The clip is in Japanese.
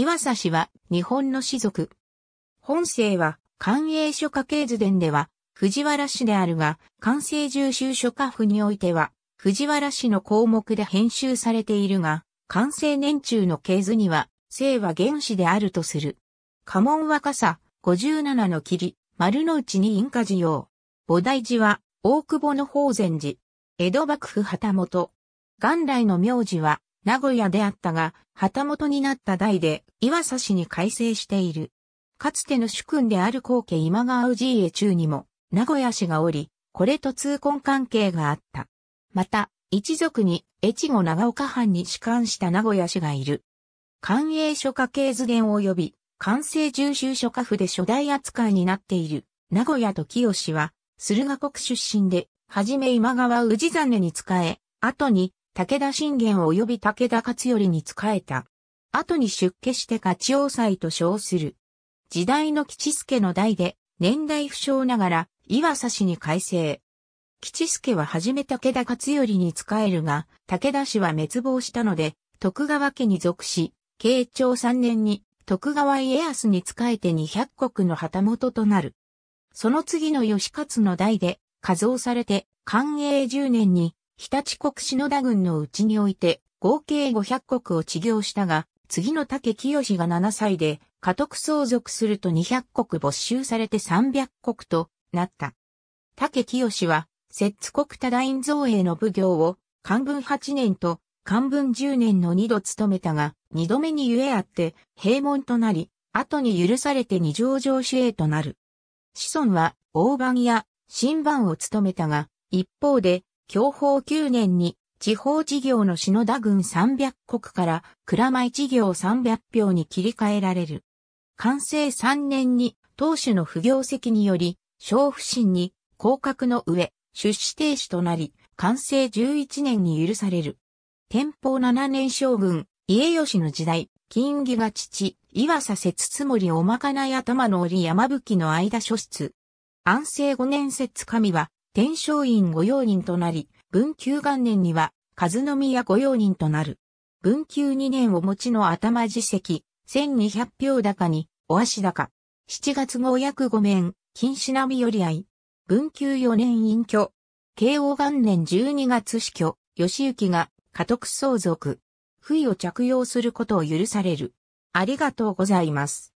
岩佐氏は日本の士族。本姓は官営書家系図伝では藤原氏であるが、関西重修書家府においては藤原氏の項目で編集されているが、関西年中の系図には、姓は原始であるとする。家紋は五57の霧、丸の内に印火寺用。菩提寺は大久保の宝禅寺。江戸幕府旗本。元来の名字は名古屋であったが、旗本になった代で岩佐氏に改正している。かつての主君である皇家今川氏家中にも、名古屋氏がおり、これと通婚関係があった。また、一族に越後長岡藩に仕官した名古屋氏がいる。官営書家系図伝及び、官政重修書家府で初代扱いになっている、名古屋と清は、駿河国出身で、はじめ今川氏真に仕え、後に武田信玄及び武田勝頼に仕えた。後に出家して勝ち王祭と称する。時代の吉助の代で、年代不詳ながら、岩佐氏に改正。吉助は初め武田勝頼に仕えるが、武田氏は滅亡したので、徳川家に属し、慶長3年に徳川家康に仕えて200国の旗本となる。その次の吉勝の代で、加増されて、寛永10年に日立国篠田軍のうちにおいて、合計500国を治療したが、次の竹清が7歳で、家督相続すると200国没収されて300国となった。竹清は、摂津国多大院造営の奉行を、漢文8年と漢文10年の2度務めたが、2度目にゆえあって、閉門となり、後に許されて二条城主営となる。子孫は、大番や新番を務めたが、一方で、享保9年に地方事業の篠田軍300国から蔵前事業300票に切り替えられる。完成3年に当主の不行席により、小不審に降格の上、出資停止となり、完成11年に許される。天保7年将軍、家吉の時代、金義が父、岩佐節つもりおまかない頭の折山吹の間諸出。安政5年節神は、天正院御用人となり、文久元年には、和宮御用人となる。文久二年を持ちの頭自席、千二百票高に、お足高。七月号約五面、金品日寄り合い。文久四年隠居。慶応元年十二月死去、義行が家督相続。不意を着用することを許される。ありがとうございます。